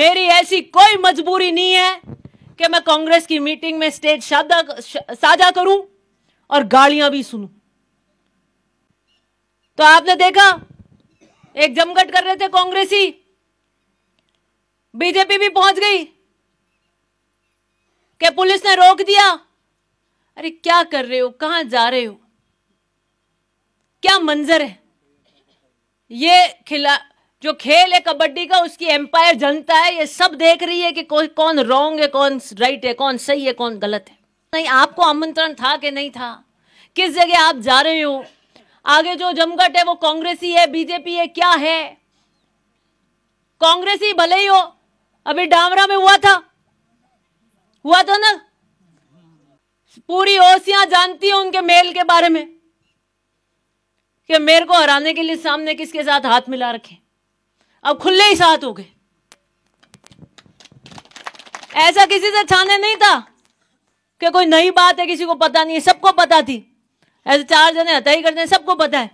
मेरी ऐसी कोई मजबूरी नहीं है कि मैं कांग्रेस की मीटिंग में स्टेज साझा करूं और गालियां भी सुनूं तो आपने देखा एक जमघट कर रहे थे कांग्रेसी बीजेपी भी पहुंच गई कि पुलिस ने रोक दिया अरे क्या कर रहे हो कहां जा रहे हो क्या मंजर है ये खिला जो खेल है कबड्डी का उसकी एम्पायर जनता है ये सब देख रही है कि कौन रॉन्ग है कौन राइट है कौन सही है कौन गलत है नहीं आपको आमंत्रण था कि नहीं था किस जगह आप जा रहे हो आगे जो जमघट है वो कांग्रेस ही है बीजेपी है क्या है कांग्रेस ही भले ही हो अभी डामरा में हुआ था हुआ था ना पूरी ओसियां जानती है उनके मेल के बारे में कि मेरे को हराने के लिए सामने किसके साथ हाथ मिला रखे अब खुले ही साथ हो गए ऐसा किसी से छाने नहीं था कि कोई नई बात है किसी को पता नहीं है सबको पता थी ऐसे चार जने हत्या ही करते हैं सबको पता है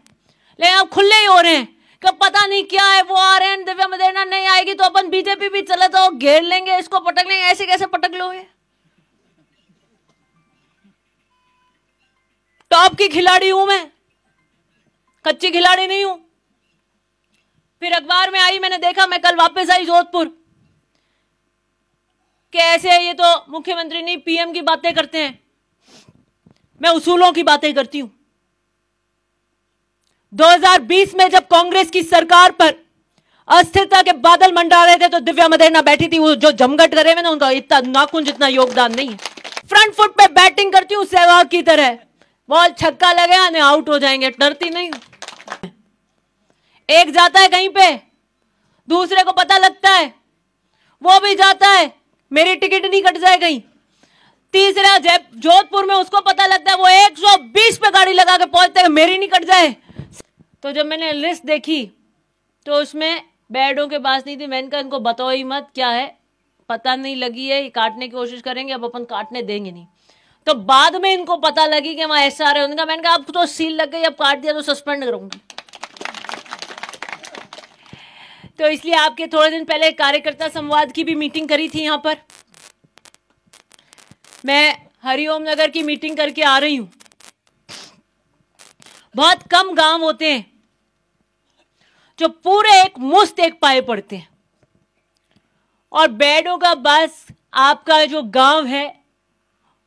लेकिन अब खुले ही हो रहे हैं कब पता नहीं क्या है वो आ रहे हैं दिव्या मदेना नहीं आएगी तो अपन बीजेपी भी चले तो घेर लेंगे इसको पटक लेंगे ऐसे कैसे पटक लोगे टॉप की खिलाड़ी हूं मैं कच्ची खिलाड़ी नहीं हूं फिर अखबार में आई मैंने देखा मैं कल वापस आई जोधपुर कैसे ऐसे ये तो मुख्यमंत्री नहीं पीएम की बातें करते हैं मैं उसूलों की बातें करती हूं 2020 में जब कांग्रेस की सरकार पर अस्थिरता के बादल मंडरा रहे थे तो दिव्या मदेना बैठी थी वो जो जमघट करे हुए ना उनका इतना नाखून जितना योगदान नहीं है फ्रंट फुट पे बैटिंग करती हूँ सहवाग की तरह बॉल छक्का लगे आउट हो जाएंगे डरती नहीं एक जाता है कहीं पे दूसरे को पता लगता है वो भी जाता है मेरी टिकट नहीं कट जाए कहीं तीसरा जोधपुर में उसको पता लगता है वो 120 पे गाड़ी लगा के पहुंचते हैं मेरी नहीं कट जाए तो जब मैंने लिस्ट देखी तो उसमें बेडों के पास नहीं थी मैंने कहा इनको बताओ ही मत क्या है पता नहीं लगी है ये काटने की कोशिश करेंगे अब अपन काटने देंगे नहीं तो बाद में इनको पता लगी कि ऐसा आ रहे है उनका मैंने कहा अब तो सील लग गई अब काट दिया तो सस्पेंड करूंगी तो इसलिए आपके थोड़े दिन पहले कार्यकर्ता संवाद की भी मीटिंग करी थी यहाँ पर मैं हरिओम नगर की मीटिंग करके आ रही हूं बहुत कम गांव होते हैं जो पूरे एक मुस्त एक पाए पड़ते हैं और बेडों का बस आपका जो गांव है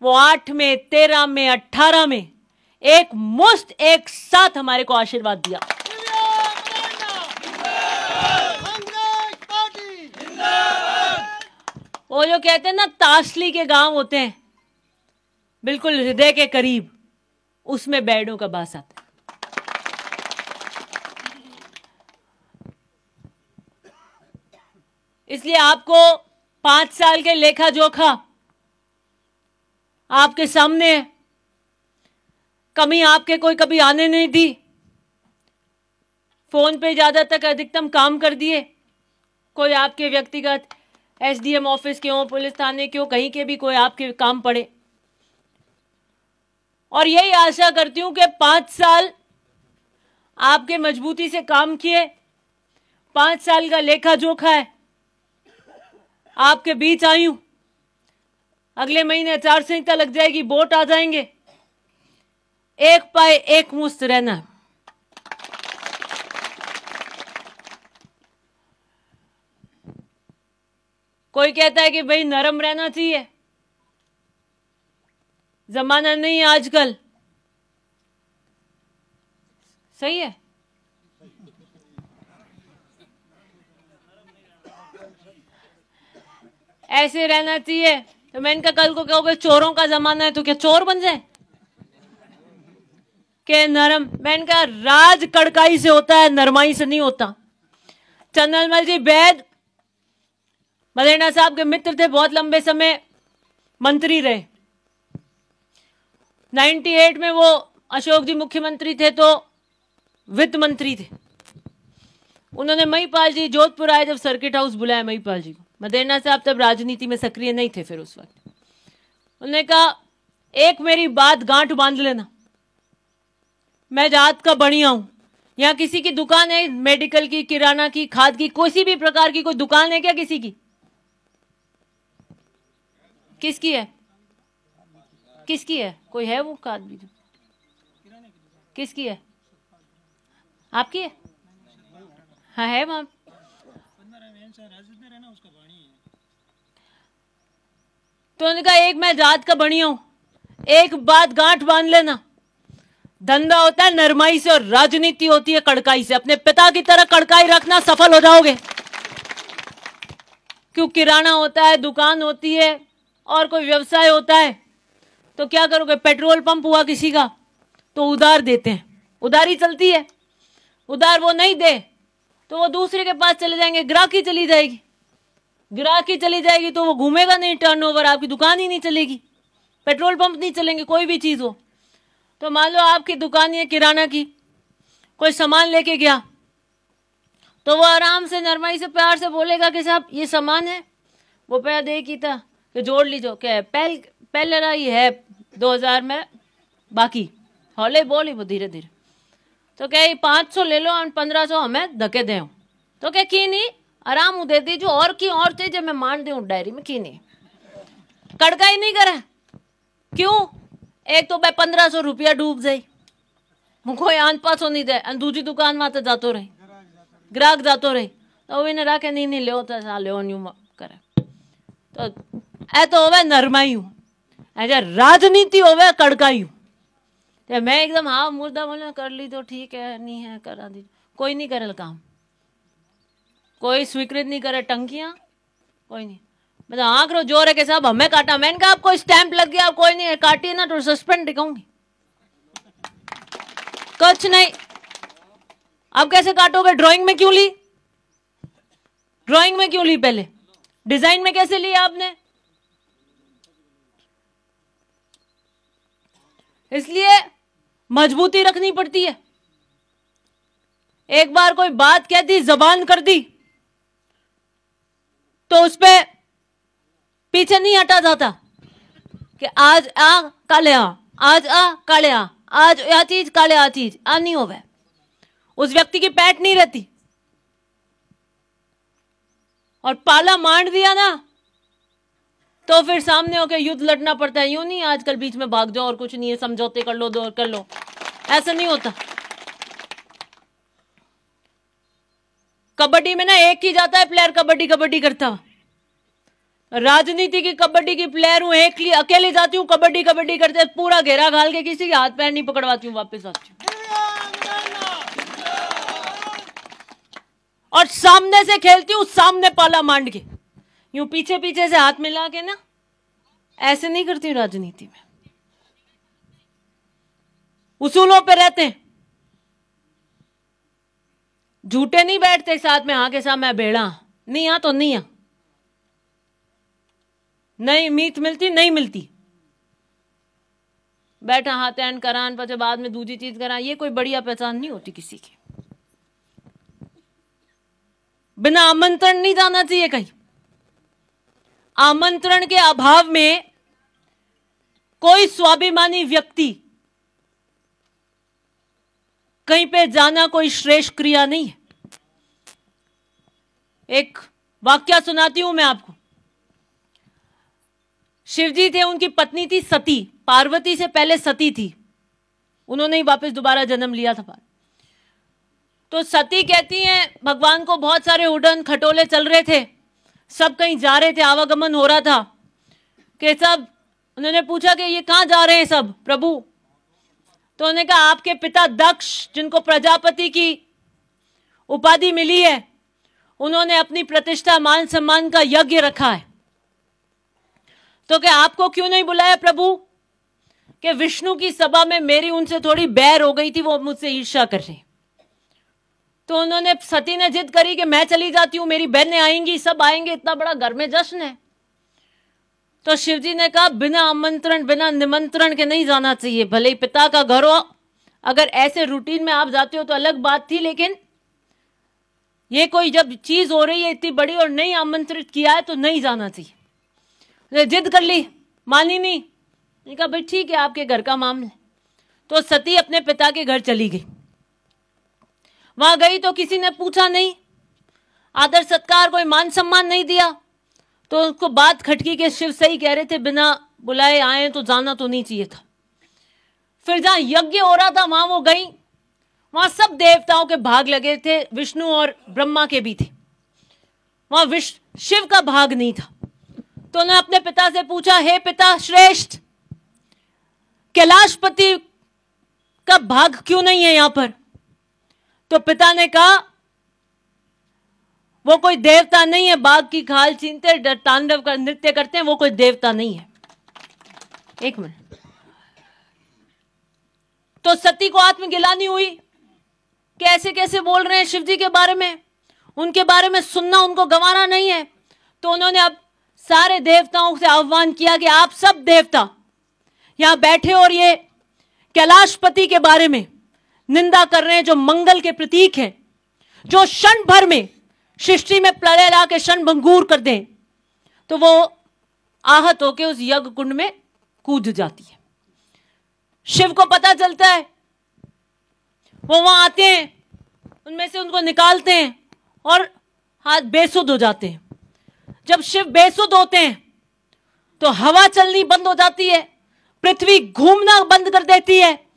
वो आठ में तेरह में अट्ठारह में एक मुस्त एक साथ हमारे को आशीर्वाद दिया वो जो कहते हैं ना ताशली के गांव होते हैं बिल्कुल हृदय के करीब उसमें बैडों का बास आता है इसलिए आपको पांच साल के लेखा जोखा आपके सामने है कमी आपके कोई कभी आने नहीं दी फोन पे ज्यादा तक अधिकतम काम कर दिए कोई आपके व्यक्तिगत एसडीएम ऑफिस के हो पुलिस थाने के हो कहीं के भी कोई आपके काम पड़े और यही आशा करती हूं कि पांच साल आपके मजबूती से काम किए पांच साल का लेखा जोखा है आपके बीच आई हूं अगले महीने आचार संहिता लग जाएगी वोट आ जाएंगे एक पाए एक मुस्त रहना कोई कहता है कि भाई नरम रहना चाहिए जमाना नहीं है आजकल सही है ऐसे रहना चाहिए तो मैं इनका कल को कहोगे चोरों का जमाना है तो क्या चोर बन जाए के नरम मैं इनका राज कड़काई से होता है नरमाई से नहीं होता चंदनमल जी बैद मदेना साहब के मित्र थे बहुत लंबे समय मंत्री रहे 98 में वो अशोक जी मुख्यमंत्री थे तो वित्त मंत्री थे उन्होंने महिपाल जी जोधपुर आए जब सर्किट हाउस बुलाया महिपाल जी को मदेना साहब तब राजनीति में सक्रिय नहीं थे फिर उस वक्त उन्होंने कहा एक मेरी बात गांठ बांध लेना मैं जात का बढ़िया हूं यहाँ किसी की दुकान है मेडिकल की किराना की खाद की किसी भी प्रकार की कोई दुकान है क्या किसी की किसकी है किसकी है कोई है वो आदमी किसकी है आपकी है हाँ है वहाँ तो उनका एक मैं जात का बनी हूं एक बात गांठ बांध लेना धंधा होता है नरमाई से और राजनीति होती है कड़काई से अपने पिता की तरह कड़काई रखना सफल हो जाओगे क्यों किराना होता है दुकान होती है और कोई व्यवसाय होता है तो क्या करोगे पेट्रोल पंप हुआ किसी का तो उधार देते हैं उधारी चलती है उधार वो नहीं दे तो वो दूसरे के पास चले जाएंगे ग्राहकी चली जाएगी ग्राहकी चली जाएगी तो वो घूमेगा नहीं टर्नओवर आपकी दुकान ही नहीं चलेगी पेट्रोल पंप नहीं चलेंगे कोई भी चीज़ हो तो मान लो आपकी दुकान ये किराना की कोई सामान लेके गया तो वो आराम से नरमाई से प्यार से बोलेगा कि साहब ये सामान है वो दे की था तो जोड़ लीजो क्या पहल पहले ना ये है 2000 में बाकी हौले बोल ही वो धीरे धीरे तो क्या पाँच सौ ले लो और पंद्रह सौ हमें धके दे तो क्या की नहीं आराम दे दीजिए और की और चीज मैं मान दू डायरी में की नहीं कड़का ही नहीं करे क्यों एक तो मैं पंद्रह सौ रुपया डूब जाए मुखो आन पासो नहीं दे दूसरी दुकान में तो जातो रही ग्राहक जातो रही तो वे राखे नहीं नहीं लो तो लो न्यू करे तो तो તો હવે નરમાયું राजनीति होवे कड़कायू तो मैं एकदम हाँ मुर्दा बोले कर ली तो ठीक है नहीं है करा दी कोई नहीं करे काम कोई स्वीकृत नहीं करे टंकिया कोई नहीं मतलब आंख रो जोर है कि साहब हमें काटा मैंने कहा आपको स्टैंप लग गया आप कोई नहीं काटिए ना तो सस्पेंड दिखाऊंगी कुछ नहीं आप कैसे काटोगे ड्राइंग में क्यों ली ड्राइंग में क्यों ली पहले डिजाइन में कैसे ली आपने इसलिए मजबूती रखनी पड़ती है एक बार कोई बात कह दी जबान कर दी तो उस पर पीछे नहीं हटा जाता कि आज आ काले आ आज आ काले आ आज आ चीज काले आ चीज आ नहीं हो उस व्यक्ति की पैट नहीं रहती और पाला मार दिया ना तो फिर सामने होकर युद्ध लड़ना पड़ता है यूं नहीं आजकल बीच में भाग जाओ और कुछ नहीं है समझौते कर लो दो कर लो ऐसा नहीं होता कबड्डी में ना एक ही जाता है प्लेयर कबड्डी कबड्डी करता हुआ राजनीति की कबड्डी की प्लेयर हूं एक अकेले जाती हूँ कबड्डी कबड्डी करते पूरा घेरा घाल के किसी के हाथ पैर नहीं पकड़वाती हूँ वापस आती हूँ और सामने से खेलती हूँ सामने पाला मांड के यूं पीछे पीछे से हाथ मिला के ना ऐसे नहीं करती राजनीति में उसूलों पे रहते हैं झूठे नहीं बैठते साथ में हाँ के साथ मैं बेड़ा नहीं आ तो नहीं आ नहीं मीत मिलती नहीं मिलती बैठा हाथ एंड करान पचे बाद में दूसरी चीज करा ये कोई बढ़िया पहचान नहीं होती किसी की बिना आमंत्रण नहीं जाना चाहिए कहीं आमंत्रण के अभाव में कोई स्वाभिमानी व्यक्ति कहीं पे जाना कोई श्रेष्ठ क्रिया नहीं है एक वाक्य सुनाती हूं मैं आपको शिवजी थे उनकी पत्नी थी सती पार्वती से पहले सती थी उन्होंने ही वापस दोबारा जन्म लिया था तो सती कहती हैं भगवान को बहुत सारे उडन खटोले चल रहे थे सब कहीं जा रहे थे आवागमन हो रहा था कि सब उन्होंने पूछा कि ये कहाँ जा रहे हैं सब प्रभु तो उन्होंने कहा आपके पिता दक्ष जिनको प्रजापति की उपाधि मिली है उन्होंने अपनी प्रतिष्ठा मान सम्मान का यज्ञ रखा है तो क्या आपको क्यों नहीं बुलाया प्रभु कि विष्णु की सभा में मेरी उनसे थोड़ी बैर हो गई थी वो मुझसे ईर्षा कर रहे तो उन्होंने सती ने जिद करी कि मैं चली जाती हूँ मेरी बहनें आएंगी सब आएंगे इतना बड़ा घर में जश्न है तो शिवजी ने कहा बिना आमंत्रण बिना निमंत्रण के नहीं जाना चाहिए भले ही पिता का घर हो अगर ऐसे रूटीन में आप जाते हो तो अलग बात थी लेकिन ये कोई जब चीज हो रही है इतनी बड़ी और नहीं आमंत्रित किया है तो नहीं जाना चाहिए तो जिद कर ली मानी नहीं कहा भाई ठीक है आपके घर का मामला तो सती अपने पिता के घर चली गई वहां गई तो किसी ने पूछा नहीं आदर सत्कार कोई मान सम्मान नहीं दिया तो उसको बात खटकी के शिव सही कह रहे थे बिना बुलाए आए तो जाना तो नहीं चाहिए था फिर जहां यज्ञ हो रहा था वहां वो गई वहां सब देवताओं के भाग लगे थे विष्णु और ब्रह्मा के भी थे वहां विष्णु शिव का भाग नहीं था तो उन्होंने अपने पिता से पूछा हे पिता श्रेष्ठ कैलाशपति का भाग क्यों नहीं है यहां पर तो पिता ने कहा वो कोई देवता नहीं है बाघ की खाल छीनते तांडव कर नृत्य करते हैं वो कोई देवता नहीं है एक मिनट तो सती को आत्मगिलानी हुई कैसे कैसे बोल रहे हैं शिव जी के बारे में उनके बारे में सुनना उनको गंवाना नहीं है तो उन्होंने अब सारे देवताओं से आह्वान किया कि आप सब देवता यहां बैठे और ये कैलाशपति के बारे में निंदा कर रहे हैं जो मंगल के प्रतीक हैं जो क्षण भर में सृष्टि में प्रलय ला के क्षण भंगूर कर दें तो वो आहत होकर उस यज्ञ कुंड में कूद जाती है शिव को पता चलता है वो वहां आते हैं उनमें से उनको निकालते हैं और हाथ बेसुद हो जाते हैं जब शिव बेसुद होते हैं तो हवा चलनी बंद हो जाती है पृथ्वी घूमना बंद कर देती है